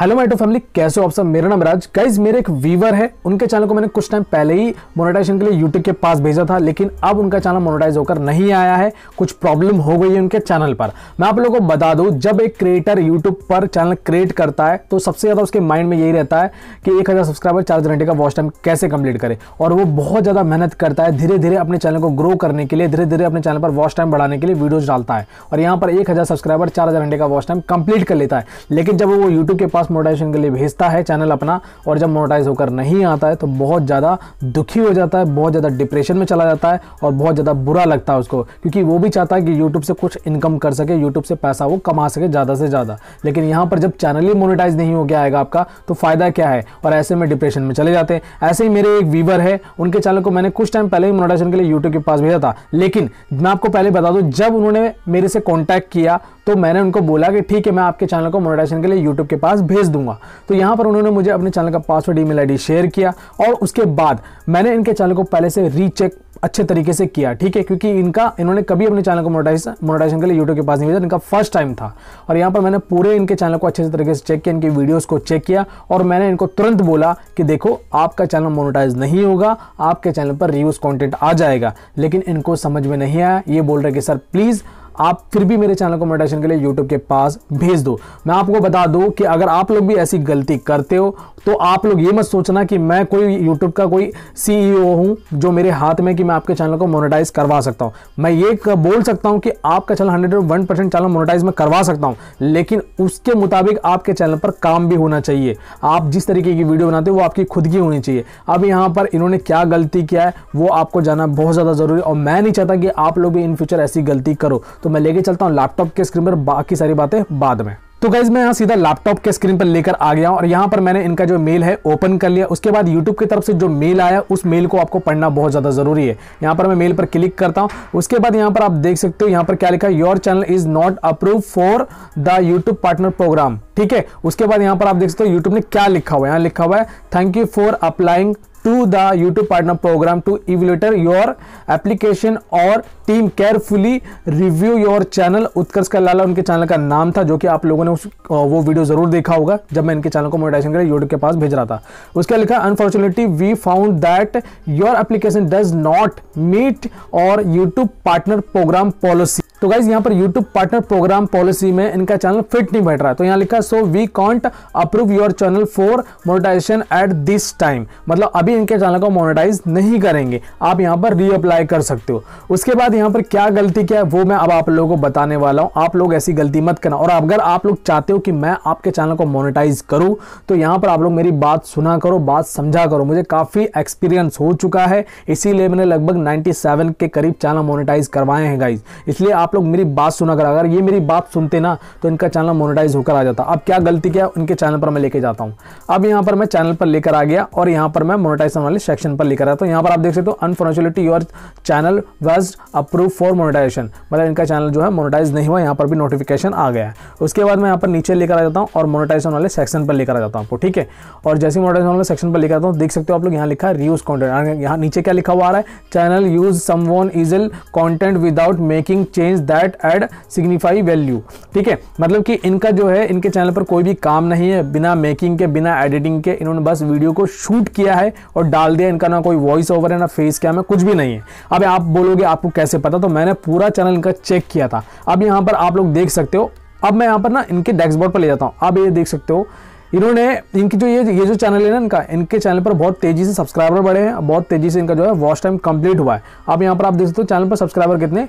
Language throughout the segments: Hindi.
हेलो माइटो फैमिली कैसे हो आप सब मेरा नाम राज गाइज मेरे एक वीवर है उनके चैनल को मैंने कुछ टाइम पहले ही मोनेटाइजेशन के लिए यूट्यूब के पास भेजा था लेकिन अब उनका चैनल मोनेटाइज होकर नहीं आया है कुछ प्रॉब्लम हो गई है उनके चैनल पर मैं आप लोगों को बता दूं जब एक क्रिएटर यूट्यूब पर चैनल क्रिएट करता है तो सबसे ज़्यादा उसके माइंड में यही रहता है कि एक सब्सक्राइबर चार घंटे का वॉच टाइम कैसे कंप्लीट करे और वो बहुत ज़्यादा मेहनत करता है धीरे धीरे अपने चैनल को ग्रो करने के लिए धीरे धीरे अपने चैनल पर वॉच टाइम बढ़ाने के लिए वीडियोज डालता है और यहाँ पर एक सब्सक्राइबर चार घंटे का वॉच टाइम कंप्लीट कर लेता है लेकिन जब वो यूट्यूब के पास ऑफ मोटाइजेशन के लिए भेजता है चैनल अपना और जब मोटाइज होकर नहीं आता है तो बहुत ज़्यादा दुखी हो जाता है बहुत ज़्यादा डिप्रेशन में चला जाता है और बहुत ज़्यादा बुरा लगता है उसको क्योंकि वो भी चाहता है कि यूट्यूब से कुछ इनकम कर सके यूट्यूब से पैसा वो कमा सके ज़्यादा से ज़्यादा लेकिन यहाँ पर जब चैनल ही मोनिटाइज नहीं हो गया आएगा आपका तो फ़ायदा क्या है और ऐसे में डिप्रेशन में चले जाते हैं ऐसे ही मेरे एक वीवर है उनके चैनल को मैंने कुछ टाइम पहले ही मोनिटाइजेशन के लिए यूट्यूब के पास भेजा था लेकिन मैं आपको पहले बता दूँ जब उन्होंने मेरे से कॉन्टैक्ट किया तो मैंने उनको बोला कि ठीक है मैं आपके चैनल को मोनिटाइजेशन के लिए यूट्यूब के पास भेज एड्रेस दूंगा तो यहाँ पर उन्होंने मुझे अपने चैनल का पासवर्ड ईमेल आईडी शेयर किया और उसके बाद मैंने इनके चैनल को पहले से रीचेक अच्छे तरीके से किया ठीक है क्योंकि इनका इन्होंने कभी अपने चैनल को मोटाइज मोटाइजेशन के लिए यूट्यूब के पास नहीं भेजा इनका फर्स्ट टाइम था और यहाँ पर मैंने पूरे इनके चैनल को अच्छे से तरीके से चेक किया इनकी वीडियोस को चेक किया और मैंने इनको तुरंत बोला कि देखो आपका चैनल मोनोटाइज नहीं होगा आपके चैनल पर रिव्यूज कॉन्टेंट आ जाएगा लेकिन इनको समझ में नहीं आया ये बोल रहे कि सर प्लीज़ आप फिर भी मेरे चैनल को मोनेटाइजेशन के लिए यूट्यूब के पास भेज दो मैं आपको बता दूं कि अगर आप लोग भी ऐसी गलती करते हो तो आप लोग ये मत सोचना कि मैं कोई यूट्यूब का कोई सीईओ e हूं जो मेरे हाथ में कि मैं आपके चैनल को मोनेटाइज करवा सकता हूं मैं ये बोल सकता हूं कि आपका channel hundred one percent channel monetize में करवा सकता हूं लेकिन उसके मुताबिक आपके चैनल पर काम भी होना चाहिए आप जिस तरीके की वीडियो बनाते हो वो आपकी खुद की होनी चाहिए अब यहाँ पर इन्होंने क्या गलती किया है वो आपको जाना बहुत ज़्यादा ज़रूरी और मैं नहीं चाहता कि आप लोग भी इन फ्यूचर ऐसी गलती करो तो मैं लेके चलता हूँ लैपटॉप के स्क्रीन पर बाकी सारी बातें बाद में तो गाइज मैं यहाँ सीधा लैपटॉप के स्क्रीन पर लेकर आ गया हूँ और यहाँ पर मैंने इनका जो मेल है ओपन कर लिया उसके बाद यूट्यूब की तरफ से जो मेल आया उस मेल को आपको पढ़ना बहुत ज़्यादा ज़रूरी है यहाँ पर मैं मेल पर क्लिक करता हूँ उसके बाद यहाँ पर आप देख सकते हो यहाँ पर क्या लिखा है your channel is not approve for the YouTube partner program ठीक है उसके बाद यहाँ पर आप देख सकते हो यूट्यूब ने क्या लिखा हुआ है यहाँ लिखा हुआ है thank you for applying to the YouTube partner program to evaluate your application or team carefully review your channel Utkarsh Kallala उनके चैनल का नाम था जो कि आप लोगों ने उस वो वीडियो जरूर देखा होगा जब मैं इनके चैनल को मोनेटाइजेशन के लिए यूट्यूब के पास भेज रहा था उसके लिखा unfortunately we found that your application does not meet our YouTube partner program policy तो गाइज यहाँ पर यूट्यूब पार्टनर प्रोग्राम पॉलिसी में इनका चैनल फिट नहीं बैठ रहा है तो यहाँ लिखा है so we can't approve your channel for monetization at this time मतलब अभी इनके चैनल को मोनिटाइज नहीं करेंगे आप यहाँ पर रीअप्लाई कर सकते हो उसके बाद यहाँ पर क्या गलती क्या है वो मैं अब आप लोगों को बताने वाला हूँ आप लोग ऐसी गलती मत करना और अगर आप लोग चाहते हो कि मैं आपके चैनल को मोनिटाइज करूँ तो यहाँ पर आप लोग मेरी बात सुना करो बात समझा करो मुझे काफ़ी एक्सपीरियंस हो चुका है इसीलिए मैंने लगभग 97 के करीब चैनल मोनिटाइज करवाए हैं गाइज इसलिए आप आप लोग मेरी बात सुना कर अगर ये मेरी बात सुनते ना तो इनका चैनल मोनिटाइज होकर आ जाता अब क्या गलती क्या उनके चैनल पर मैं लेके जाता हूँ अब यहाँ पर मैं चैनल पर लेकर आ गया और यहाँ पर मैं मोनिटाइजेशन वाले सेक्शन पर लेकर आता हूँ तो यहाँ पर आप देख सकते हो unfortunately your channel was approve for monetization मतलब इनका चैनल जो है मोनिटाइज नहीं हुआ यहाँ पर भी नोटिफिकेशन आ गया है उसके बाद मैं यहाँ पर नीचे लेकर आ जाता हूँ और मोनिटाइजेशन वाले सेक्शन पर लेकर आ जाता हूँ ठीक है और जैसे मोनिटाइजेशन वाले सेक्शन पर लेकर आता हूँ देख सकते हो आप लोग यहाँ लिखा है कॉन्टेंट यहाँ नीचे क्या लिखा हुआ आ रहा है चैनल यूज सम वन इजल content without making change is that add signify value ठीक है मतलब कि इनका जो है इनके चैनल पर कोई भी काम नहीं है बिना मेकिंग के बिना एडिटिंग के इन्होंने बस वीडियो को शूट किया है और डाल दिया इनका ना कोई वॉइस ओवर है ना फेस कैम है कुछ भी नहीं है अब आप बोलोगे आपको कैसे पता तो मैंने पूरा चैनल इनका चेक किया था अब यहाँ पर आप लोग देख सकते हो अब मैं यहाँ पर ना इनके डैक्सबोर्ड पर ले जाता हूँ आप ये देख सकते हो इन्होंने इनकी जो ये ये जो चैनल है ना इनका इनके चैनल पर बहुत तेजी से सब्सक्राइबर बढ़े हैं बहुत तेजी से इनका जो है वॉच टाइम कंप्लीट हुआ है अब यहाँ पर आप देख सकते हो चैनल पर सब्सक्राइबर कितने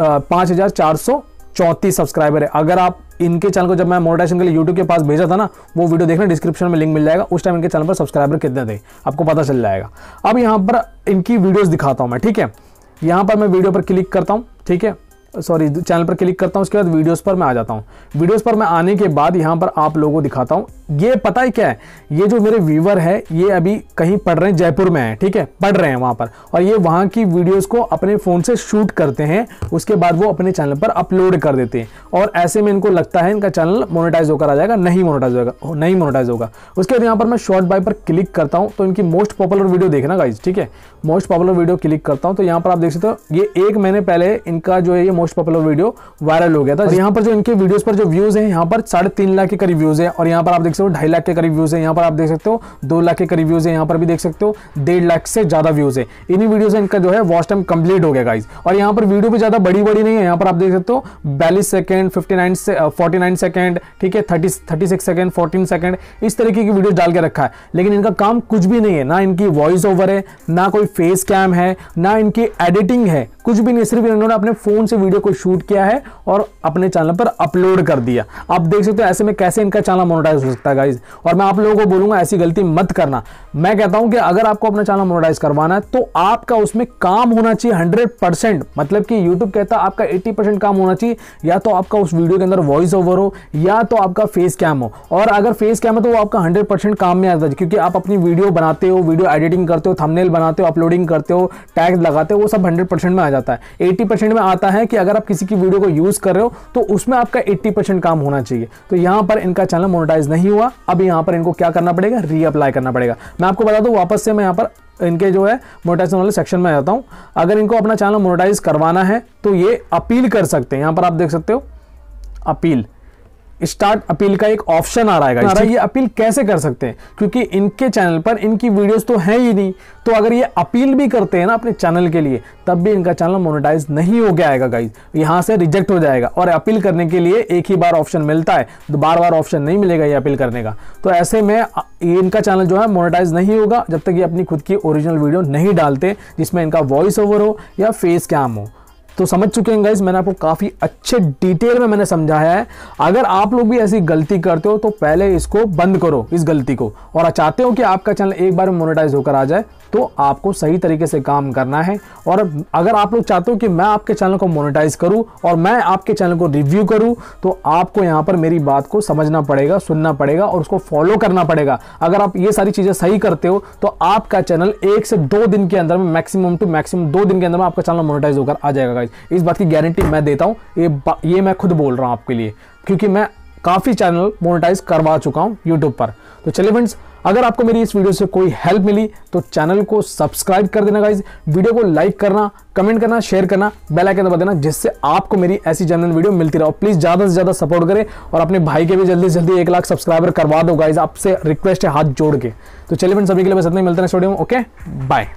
पाँच हज़ार चार सौ सब्सक्राइबर है अगर आप इनके चैनल को जब मैं मोनेटाइजेशन के लिए यूट्यूब के पास भेजा था ना वो वीडियो देखना डिस्क्रिप्शन में लिंक मिल जाएगा उस टाइम इनके चैनल पर सब्सक्राइबर कितने थे आपको पता चल जाएगा अब यहाँ पर इनकी वीडियोज़ दिखाता हूँ मैं ठीक है यहाँ पर मैं वीडियो पर क्लिक करता हूँ ठीक है सॉरी चैनल पर क्लिक करता हूँ उसके बाद वीडियोस पर मैं आ जाता हूँ वीडियोस पर मैं आने के बाद यहाँ पर आप लोगों को दिखाता हूँ ये पता ही क्या है ये जो मेरे व्यूवर है ये अभी कहीं पढ़ रहे हैं जयपुर में है ठीक है पढ़ रहे हैं वहाँ पर और ये वहाँ की वीडियोज़ को अपने फ़ोन से शूट करते हैं उसके बाद वो अपने चैनल पर अपलोड कर देते हैं और ऐसे में इनको लगता है इनका चैनल मोनिटाइज होकर आ जाएगा नहीं मोनिटाइज होगा नहीं मोनिटाइज होगा उसके बाद यहाँ पर मैं शॉर्ट बाय पर क्लिक करता हूँ तो इनकी मोस्ट पॉपुलर वीडियो देखना गाइज ठीक है मोस्ट पॉपुलर वीडियो क्लिक करता हूँ तो यहाँ पर आप देख सकते हो ये एक महीने पहले इनका जो है ये मोस्ट पॉपुलर वीडियो वायरल हो गया था यहाँ पर जो इनके वीडियोस पर जो व्यूज है यहाँ पर साढ़े तीन लाख के करीब व्यूज है और यहाँ पर आप देख सकते हो ढाई लाख के करीब व्यूज है यहाँ पर आप देख सकते हो दो लाख के करीब व्यूज है यहाँ पर भी देख सकते हो डेढ़ लाख से ज्यादा व्यूज है इन्हीं वीडियो से इनका जो है वॉच टाइम कंप्लीट हो गया गाइज और यहाँ पर वीडियो भी ज्यादा बड़ी बड़ी नहीं है यहाँ पर आप देख सकते हो बयालीस सेकंड फिफ्टी नाइन से फोर्टी नाइन सेकेंड ठीक है thirty thirty six second fourteen second इस तरीके की वीडियो डाल के रखा है लेकिन इनका काम कुछ भी नहीं है ना इनकी वॉइस ओवर है ना कोई फेस कैम है ना इनकी एडिटिंग है कुछ भी नहीं सिर्फ इन्होंने अपने फ़ोन से वीडियो को शूट किया है और अपने चैनल पर अपलोड कर दिया आप देख सकते हो ऐसे में कैसे इनका चैनल मोनोटाइज हो सकता है गाइज और मैं आप लोगों को बोलूंगा ऐसी गलती मत करना मैं कहता हूं कि अगर आपको अपना चैनल मोनोटाइज करवाना है तो आपका उसमें काम होना चाहिए हंड्रेड मतलब कि यूट्यूब कहता है आपका एट्टी काम होना चाहिए या तो आपका उस वीडियो के अंदर वॉइस ओवर हो या तो आपका फेस कैम हो और अगर फेस कैम है तो वो आपका हंड्रेड काम में आता है क्योंकि आप अपनी वीडियो बनाते हो वीडियो एडिटिंग करते हो थमनेल बनाते हो अपलोडिंग करते हो टैग लगाते हो वो सब हंड्रेड में आ जाता जाता है 80% में आता है कि अगर आप किसी की वीडियो को यूज़ कर रहे हो तो उसमें आपका 80% काम होना चाहिए तो यहाँ पर इनका चैनल मोनिटाइज नहीं हुआ अब यहाँ पर इनको क्या करना पड़ेगा रीअप्लाई करना पड़ेगा मैं आपको बता दूँ वापस से मैं यहाँ पर इनके जो है मोनेटाइजेशन वाले सेक्शन में जाता हूँ अगर इनको अपना चैनल मोनेटाइज करवाना है तो ये अपील कर सकते हैं यहाँ पर आप देख सकते हो अपील स्टार्ट अपील का एक ऑप्शन आ रहा है ये अपील कैसे कर सकते हैं क्योंकि इनके चैनल पर इनकी वीडियोस तो हैं ही नहीं तो अगर ये अपील भी करते हैं ना अपने चैनल के लिए तब भी इनका चैनल मोनेटाइज नहीं हो गया आएगा गाइज यहाँ से रिजेक्ट हो जाएगा और अपील करने के लिए एक ही बार ऑप्शन मिलता है तो बार बार ऑप्शन नहीं मिलेगा ये अपील करने का तो ऐसे में इनका चैनल जो है मोनेटाइज नहीं होगा जब तक ये अपनी खुद की ओरिजिनल वीडियो नहीं डालते जिसमें इनका वॉइस ओवर हो या फेस कैम हो तो समझ चुके हैं गाइज मैंने आपको काफ़ी अच्छे डिटेल में मैंने समझाया है अगर आप लोग भी ऐसी गलती करते हो तो पहले इसको बंद करो इस गलती को और चाहते हो कि आपका चैनल एक बार मोनेटाइज होकर आ जाए तो आपको सही तरीके से काम करना है और अगर आप लोग चाहते हो कि मैं आपके चैनल को मोनेटाइज करूं और मैं आपके चैनल को रिव्यू करूं तो आपको यहां पर मेरी बात को समझना पड़ेगा सुनना पड़ेगा और उसको फॉलो करना पड़ेगा अगर आप ये सारी चीज़ें सही करते हो तो आपका चैनल एक से दो दिन के अंदर में मैक्सिमम टू मैक्सिमम दो दिन के अंदर में आपका चैनल मोनिटाइज होकर आ जाएगा गाइज इस बात की गारंटी मैं देता हूँ ये ये मैं खुद बोल रहा हूँ आपके लिए क्योंकि मैं काफ़ी चैनल मोनेटाइज करवा चुका हूँ यूट्यूब पर तो चलिए फ्रेंड्स अगर आपको मेरी इस वीडियो से कोई हेल्प मिली तो चैनल को सब्सक्राइब कर देना गाइज वीडियो को लाइक करना कमेंट करना शेयर करना बेल आइकन दबा देना जिससे आपको मेरी ऐसी जनरल वीडियो मिलती रहो प्लीज़ ज़्यादा से ज़्यादा सपोर्ट करें और अपने भाई के भी जल्दी से जल्दी एक लाख सब्सक्राइबर करवा दो गाइज आपसे रिक्वेस्ट है हाथ जोड़ के तो चलिए फ्रेंड्स सभी के लिए बस इतना ही मिलते हैं स्टूडियो ओके बाय